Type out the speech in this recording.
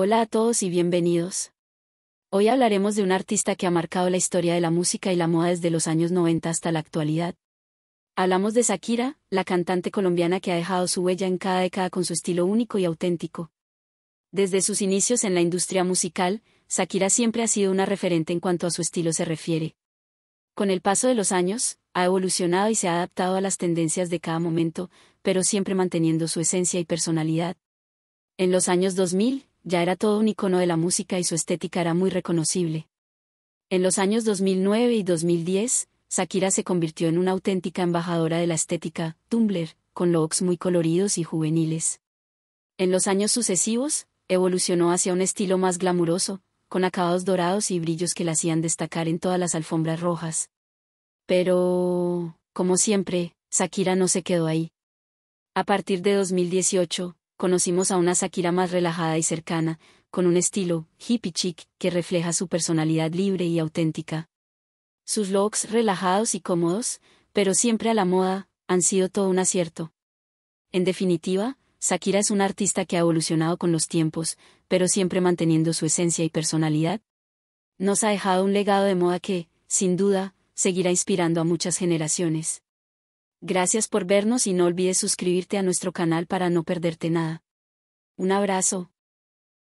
Hola a todos y bienvenidos. Hoy hablaremos de un artista que ha marcado la historia de la música y la moda desde los años 90 hasta la actualidad. Hablamos de Shakira, la cantante colombiana que ha dejado su huella en cada década con su estilo único y auténtico. Desde sus inicios en la industria musical, Shakira siempre ha sido una referente en cuanto a su estilo se refiere. Con el paso de los años, ha evolucionado y se ha adaptado a las tendencias de cada momento, pero siempre manteniendo su esencia y personalidad. En los años 2000, ya era todo un icono de la música y su estética era muy reconocible. En los años 2009 y 2010, Shakira se convirtió en una auténtica embajadora de la estética, Tumblr, con looks muy coloridos y juveniles. En los años sucesivos, evolucionó hacia un estilo más glamuroso, con acabados dorados y brillos que la hacían destacar en todas las alfombras rojas. Pero, como siempre, Shakira no se quedó ahí. A partir de 2018, conocimos a una Shakira más relajada y cercana, con un estilo hippie chic que refleja su personalidad libre y auténtica. Sus looks relajados y cómodos, pero siempre a la moda, han sido todo un acierto. En definitiva, Shakira es un artista que ha evolucionado con los tiempos, pero siempre manteniendo su esencia y personalidad. Nos ha dejado un legado de moda que, sin duda, seguirá inspirando a muchas generaciones. Gracias por vernos y no olvides suscribirte a nuestro canal para no perderte nada. Un abrazo.